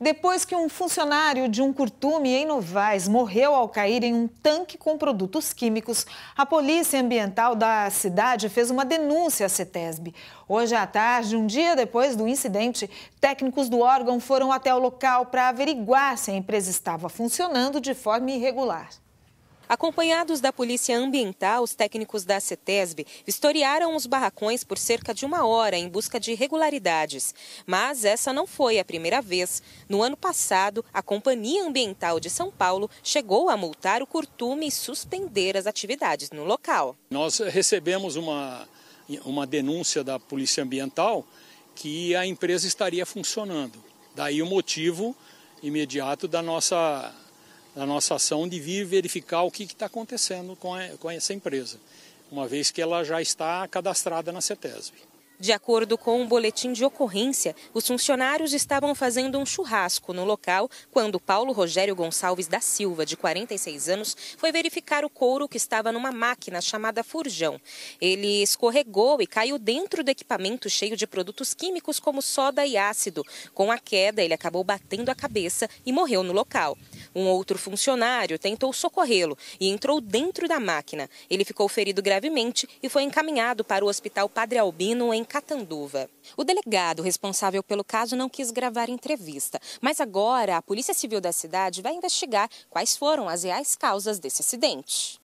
Depois que um funcionário de um curtume em Novais morreu ao cair em um tanque com produtos químicos, a Polícia Ambiental da cidade fez uma denúncia à CETESB. Hoje à tarde, um dia depois do incidente, técnicos do órgão foram até o local para averiguar se a empresa estava funcionando de forma irregular. Acompanhados da Polícia Ambiental, os técnicos da CETESB vistoriaram os barracões por cerca de uma hora em busca de irregularidades. Mas essa não foi a primeira vez. No ano passado, a Companhia Ambiental de São Paulo chegou a multar o curtume e suspender as atividades no local. Nós recebemos uma, uma denúncia da Polícia Ambiental que a empresa estaria funcionando. Daí o motivo imediato da nossa a nossa ação de vir verificar o que está acontecendo com, a, com essa empresa, uma vez que ela já está cadastrada na CETESB. De acordo com um boletim de ocorrência, os funcionários estavam fazendo um churrasco no local quando Paulo Rogério Gonçalves da Silva, de 46 anos, foi verificar o couro que estava numa máquina chamada furjão. Ele escorregou e caiu dentro do equipamento cheio de produtos químicos como soda e ácido. Com a queda, ele acabou batendo a cabeça e morreu no local. Um outro funcionário tentou socorrê-lo e entrou dentro da máquina. Ele ficou ferido gravemente e foi encaminhado para o Hospital Padre Albino em Catanduva. O delegado responsável pelo caso não quis gravar entrevista, mas agora a Polícia Civil da cidade vai investigar quais foram as reais causas desse acidente.